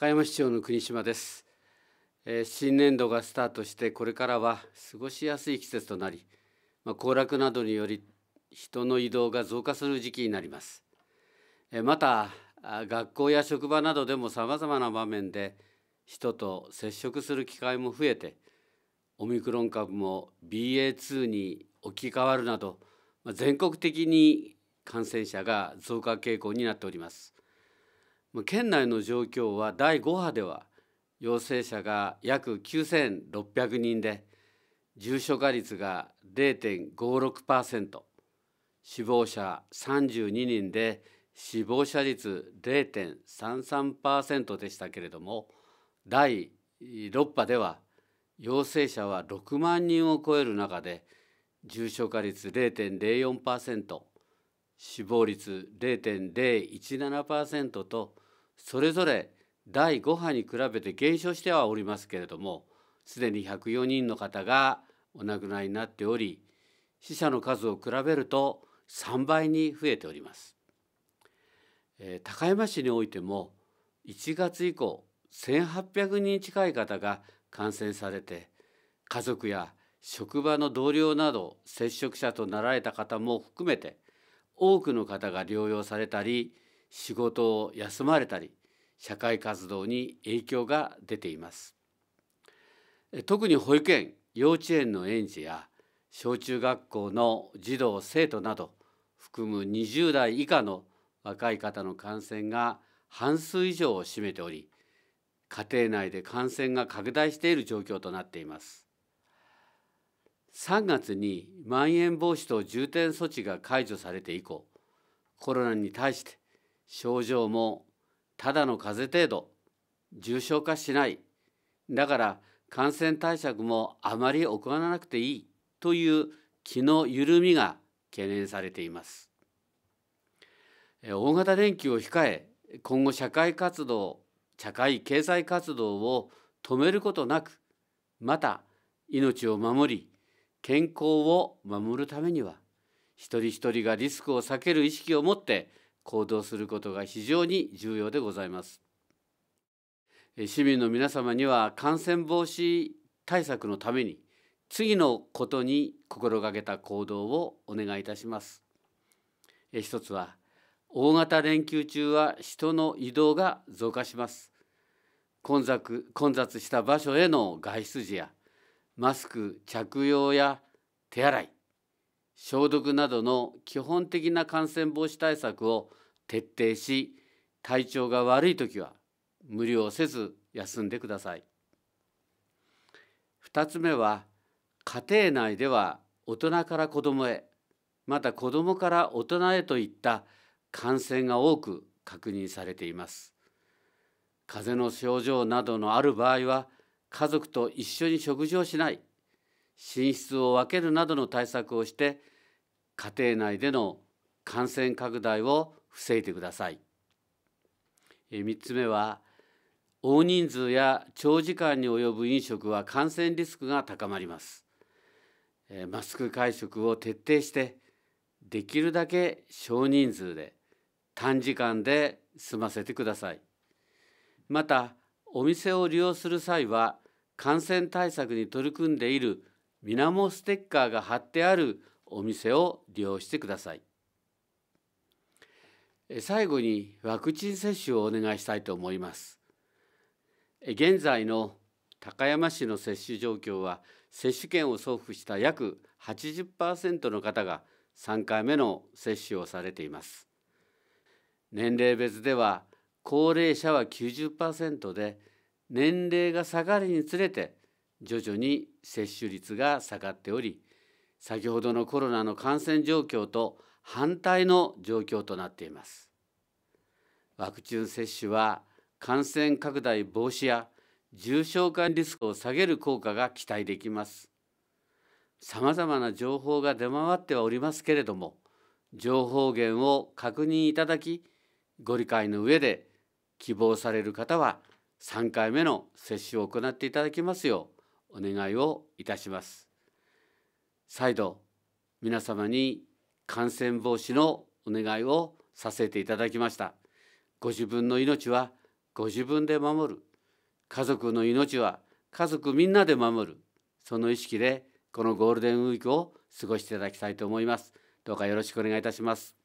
高山市長の国島です、えー、新年度がスタートしてこれからは過ごしやすい季節となりまあ、行楽などにより人の移動が増加する時期になります、えー、また学校や職場などでもさまざまな場面で人と接触する機会も増えてオミクロン株も BA.2 に置き換わるなど全国的に感染者が増加傾向になっております。県内の状況は第5波では陽性者が約9600人で重症化率が0.56%死亡者32人で死亡者率0.33%でしたけれども第6波では陽性者は6万人を超える中で重症化率0.04%死亡率0.017%とそれぞれ第5波に比べて減少してはおりますけれどもすでに104人の方がお亡くなりになっており死者の数を比べると3倍に増えております。え高山市においても1月以降1,800人近い方が感染されて家族や職場の同僚など接触者となられた方も含めて多くの方が療養されたり仕事を休まれたり社会活動に影響が出ています特に保育園幼稚園の園児や小中学校の児童生徒など含む20代以下の若い方の感染が半数以上を占めており家庭内で感染が拡大している状況となっています3月にまん延防止等重点措置が解除されて以降コロナに対して症状もただの風邪程度重症化しないだから感染対策もあまり行わなくていいという気の緩みが懸念されています大型連休を控え今後社会活動社会経済活動を止めることなくまた命を守り健康を守るためには一人一人がリスクを避ける意識を持って行動することが非常に重要でございます市民の皆様には感染防止対策のために次のことに心がけた行動をお願いいたします一つは大型連休中は人の移動が増加します混雑混雑した場所への外出時やマスク着用や手洗い消毒などの基本的な感染防止対策を徹底し体調が悪い時は無理をせず休んでください2つ目は家庭内では大人から子どもへまた子どもから大人へといった感染が多く確認されています風邪の症状などのある場合は家族と一緒に食事をしない寝室を分けるなどの対策をして家庭内での感染拡大を防いでください。3つ目は大人数や長時間に及ぶ飲食は感染リスクが高まります。マスク会食を徹底してできるだけ少人数で短時間で済ませてください。またお店を利用する際は感染対策に取り組んでいるみなもステッカーが貼ってあるお店を利用してください最後にワクチン接種をお願いしたいと思います現在の高山市の接種状況は接種券を送付した約80%の方が3回目の接種をされています年齢別では高齢者は90%で年齢が下がるにつれて徐々に接種率が下がっており先ほどのコロナの感染状況と反対の状況となっていますワクチン接種は感染拡大防止や重症化リスクを下げる効果が期待できますさまざまな情報が出回ってはおりますけれども情報源を確認いただきご理解の上で希望される方は3回目の接種を行っていただきますようお願いをいたします。再度皆様に感染防止のお願いをさせていただきました。ご自分の命はご自分で守る。家族の命は家族みんなで守る。その意識でこのゴールデンウィークを過ごしていただきたいと思います。どうかよろしくお願いいたします。